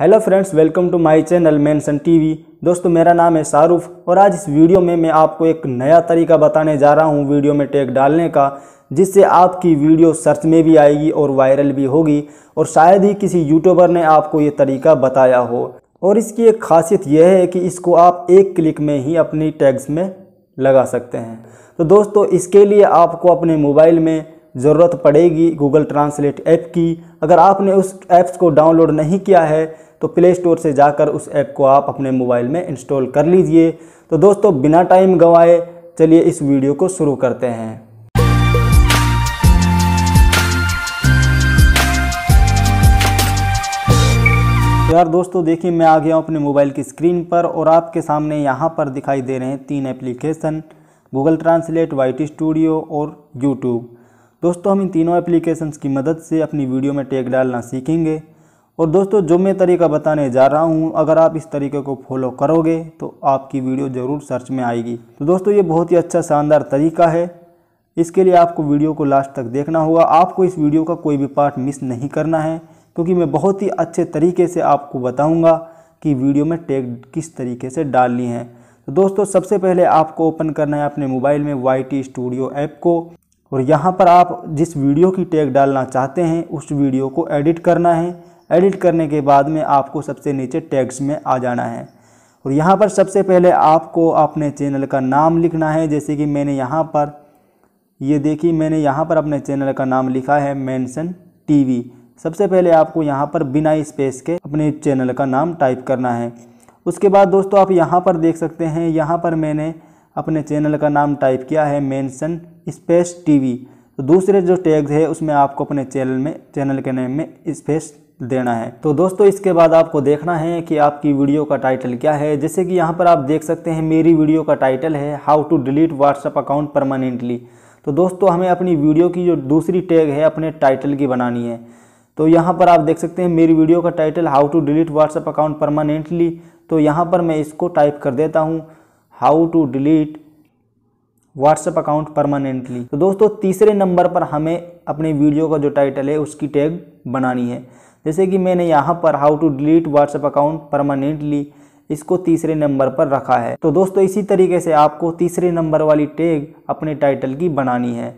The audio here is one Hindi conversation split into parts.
hello friends welcome to my channel mention TV दोस्तों मेरा नाम है शाहरुख और आज इस वीडियो में मैं आपको एक नया तरीका बताने जा रहा हूं वीडियो में टैग डालने का जिससे आपकी वीडियो सर्च में भी आएगी और वायरल भी होगी और शायद ही किसी यूट्यूबर ने आपको ये तरीका बताया हो और इसकी एक खासियत यह है कि इसको आप एक क्लिक में ही अपनी टैग्स में लगा सकते हैं तो दोस्तों इसके लिए आपको अपने मोबाइल में ज़रूरत पड़ेगी गूगल ट्रांसलेट ऐप की अगर आपने उस ऐप्स को डाउनलोड नहीं किया है तो प्ले स्टोर से जाकर उस ऐप को आप अपने मोबाइल में इंस्टॉल कर लीजिए तो दोस्तों बिना टाइम गंवाए चलिए इस वीडियो को शुरू करते हैं यार दोस्तों देखिए मैं आ गया हूँ अपने मोबाइल की स्क्रीन पर और आपके सामने यहाँ पर दिखाई दे रहे हैं तीन application Google Translate Y studio और यूट्यूब दोस्तों हम इन तीनों एप्लीकेशंस की मदद से अपनी वीडियो में टैग डालना सीखेंगे और दोस्तों जो मैं तरीका बताने जा रहा हूँ अगर आप इस तरीके को फॉलो करोगे तो आपकी वीडियो ज़रूर सर्च में आएगी तो दोस्तों ये बहुत ही अच्छा शानदार तरीका है इसके लिए आपको वीडियो को लास्ट तक देखना होगा आपको इस वीडियो का कोई भी पार्ट मिस नहीं करना है क्योंकि मैं बहुत ही अच्छे तरीके से आपको बताऊँगा कि वीडियो में टैग किस तरीके से डालनी है तो दोस्तों सबसे पहले आपको ओपन करना है अपने मोबाइल में वाई टी स्टूडियो ऐप को और यहाँ पर आप जिस वीडियो की टैग डालना चाहते हैं उस वीडियो को एडिट करना है एडिट करने के बाद में आपको सबसे नीचे टैग्स में आ जाना है और यहाँ पर सबसे पहले आपको अपने चैनल का नाम लिखना है जैसे कि मैंने यहाँ पर ये देखी मैंने यहाँ पर अपने चैनल का नाम लिखा है मैंसन टी सबसे पहले आपको यहाँ पर बिना स्पेस के अपने चैनल का नाम टाइप करना है उसके बाद दोस्तों आप यहाँ पर देख सकते हैं यहाँ पर मैंने अपने चैनल का नाम टाइप किया है मेंशन स्पेस टीवी तो दूसरे जो टैग्स है उसमें आपको अपने चैनल में चैनल के नेम में स्पेस देना है तो दोस्तों इसके बाद आपको देखना है कि आपकी वीडियो का टाइटल क्या है जैसे कि यहाँ पर आप देख सकते हैं मेरी वीडियो का टाइटल है how to delete WhatsApp account permanently तो दोस्तों हमें अपनी वीडियो की जो दूसरी टैग है अपने टाइटल की बनानी है तो यहाँ पर आप देख सकते हैं मेरी वीडियो का title how to delete WhatsApp account permanently तो यहाँ पर मैं इसको टाइप कर देता हूँ how to delete WhatsApp account permanently तो दोस्तों तीसरे नंबर पर हमें अपने वीडियो का जो टाइटल है उसकी टैग बनानी है जैसे कि मैंने यहाँ पर how to delete WhatsApp account permanently इसको तीसरे नंबर पर रखा है तो दोस्तों इसी तरीके से आपको तीसरे नंबर वाली टैग अपने टाइटल की बनानी है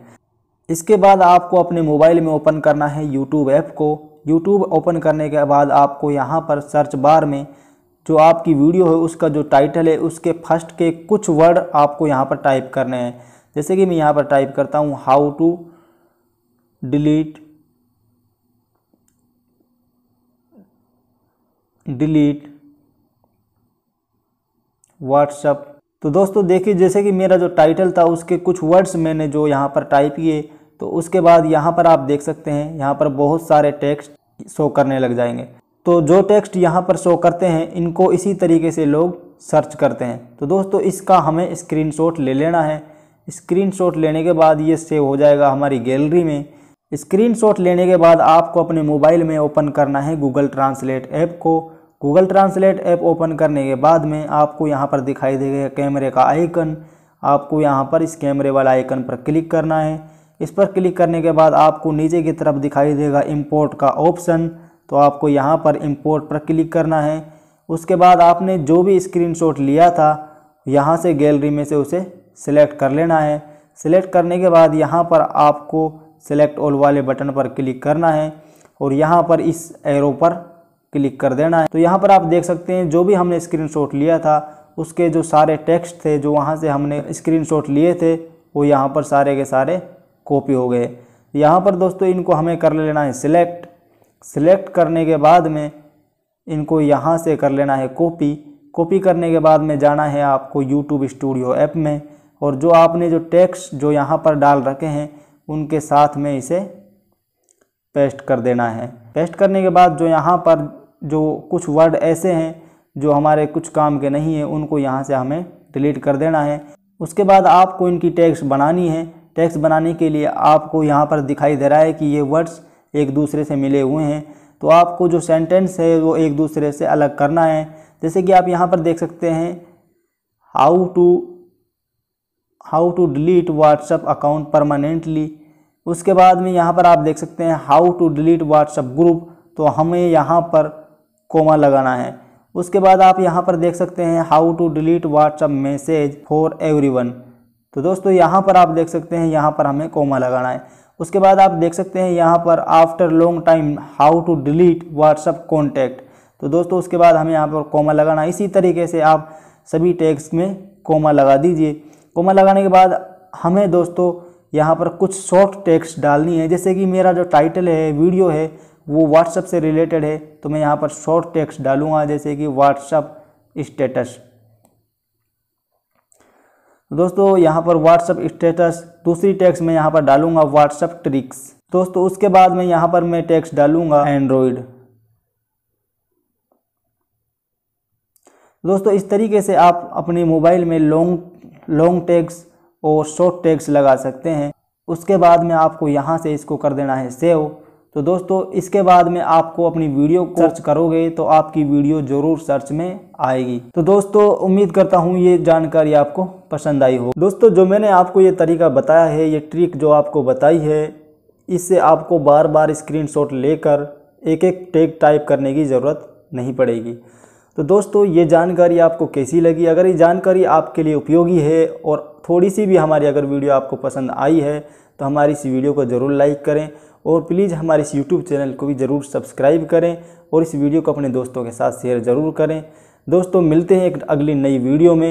इसके बाद आपको अपने मोबाइल में ओपन करना है यूट्यूब ऐप को यूट्यूब ओपन करने के बाद आपको यहाँ पर सर्च बार में जो आपकी वीडियो है उसका जो टाइटल है उसके फर्स्ट के कुछ वर्ड आपको यहाँ पर टाइप करने हैं जैसे कि मैं यहाँ पर टाइप करता हूँ how to delete delete WhatsApp तो दोस्तों देखिए जैसे कि मेरा जो टाइटल था उसके कुछ वर्ड्स मैंने जो यहाँ पर टाइप किए तो उसके बाद यहाँ पर आप देख सकते हैं यहाँ पर बहुत सारे टेक्स्ट शो करने लग जाएंगे तो जो टेक्स्ट यहाँ पर शो करते हैं इनको इसी तरीके से लोग सर्च करते हैं तो दोस्तों इसका हमें स्क्रीनशॉट ले लेना है स्क्रीनशॉट लेने के बाद ये सेव हो जाएगा हमारी गैलरी में स्क्रीनशॉट लेने के बाद आपको अपने मोबाइल में ओपन करना है गूगल ट्रांसलेट ऐप को गूगल ट्रांसलेट ऐप ओपन करने के बाद में आपको यहाँ पर दिखाई देगा कैमरे का आइकन आपको यहाँ पर इस कैमरे वाला आइकन पर क्लिक करना है इस पर क्लिक करने के बाद आपको नीचे की तरफ दिखाई देगा इम्पोर्ट का ऑप्शन तो आपको यहाँ पर इम्पोर्ट पर क्लिक करना है उसके बाद आपने जो भी स्क्रीनशॉट लिया था यहाँ से गैलरी में से उसे सिलेक्ट कर लेना है सिलेक्ट करने के बाद यहाँ पर आपको सिलेक्ट ऑल वाले बटन पर क्लिक करना है और यहाँ पर इस एरो पर क्लिक कर देना है तो यहाँ पर आप देख सकते हैं जो भी हमने स्क्रीनशॉट लिया था उसके जो सारे टेक्स्ट थे जो वहाँ से हमने स्क्रीनशॉट लिए थे वो यहाँ पर सारे के सारे कॉपी हो गए यहाँ पर दोस्तों इनको हमें कर लेना है सिलेक्ट सिलेक्ट करने के बाद में इनको यहाँ से कर लेना है कॉपी कॉपी करने के बाद में जाना है आपको यूट्यूब स्टूडियो ऐप में और जो आपने जो टेक्स्ट जो यहाँ पर डाल रखे हैं उनके साथ में इसे पेस्ट कर देना है पेस्ट करने के बाद जो यहाँ पर जो कुछ वर्ड ऐसे हैं जो हमारे कुछ काम के नहीं हैं उनको यहाँ से हमें डिलीट कर देना है उसके बाद आपको इनकी टैक्स बनानी है टैक्स बनाने के लिए आपको यहाँ पर दिखाई दे रहा है कि ये वर्ड्स एक दूसरे से मिले हुए हैं तो आपको जो सेंटेंस है वो एक दूसरे से अलग करना है जैसे कि आप यहाँ पर देख सकते हैं how to how to delete WhatsApp account permanently उसके बाद में यहाँ पर आप देख सकते हैं how to delete WhatsApp group तो हमें यहाँ पर कोमा लगाना है उसके बाद आप यहाँ पर देख सकते हैं how to delete WhatsApp message for every तो दोस्तों यहाँ पर आप देख सकते हैं यहाँ पर हमें कोमा लगाना है उसके बाद आप देख सकते हैं यहाँ पर after long time how to delete WhatsApp contact तो दोस्तों उसके बाद हमें यहाँ पर कोमा लगाना इसी तरीके से आप सभी टैक्स में कोमा लगा दीजिए कोमा लगाने के बाद हमें दोस्तों यहाँ पर कुछ शॉर्ट टेक्स डालनी है जैसे कि मेरा जो टाइटल है वीडियो है वो व्हाट्सअप से रिलेटेड है तो मैं यहाँ पर शॉर्ट टेक्स्ट डालूँगा जैसे कि व्हाट्सअप स्टेटस तो दोस्तों यहाँ पर व्हाट्सअप स्टेटस दूसरी टैक्स में यहाँ पर डालूंगा व्हाट्सअप ट्रिक्स दोस्तों उसके बाद में यहाँ पर मैं टैक्स डालूंगा एंड्रॉयड दोस्तों इस तरीके से आप अपने मोबाइल में लॉन्ग लॉन्ग टैक्स और शॉर्ट टैक्स लगा सकते हैं उसके बाद में आपको यहाँ से इसको कर देना है सेव तो दोस्तों इसके बाद में आपको अपनी वीडियो सर्च करोगे तो आपकी वीडियो ज़रूर सर्च में आएगी तो दोस्तों उम्मीद करता हूँ ये जानकारी आपको पसंद आई हो दोस्तों जो मैंने आपको ये तरीका बताया है ये ट्रिक जो आपको बताई है इससे आपको बार बार स्क्रीनशॉट लेकर एक एक टेक टाइप करने की ज़रूरत नहीं पड़ेगी तो दोस्तों ये जानकारी आपको कैसी लगी अगर ये जानकारी आपके लिए उपयोगी है और थोड़ी सी भी हमारी अगर वीडियो आपको पसंद आई है तो हमारी इस वीडियो को ज़रूर लाइक करें और प्लीज़ हमारे इस यूट्यूब चैनल को भी ज़रूर सब्सक्राइब करें और इस वीडियो को अपने दोस्तों के साथ शेयर ज़रूर करें दोस्तों मिलते हैं एक अगली नई वीडियो में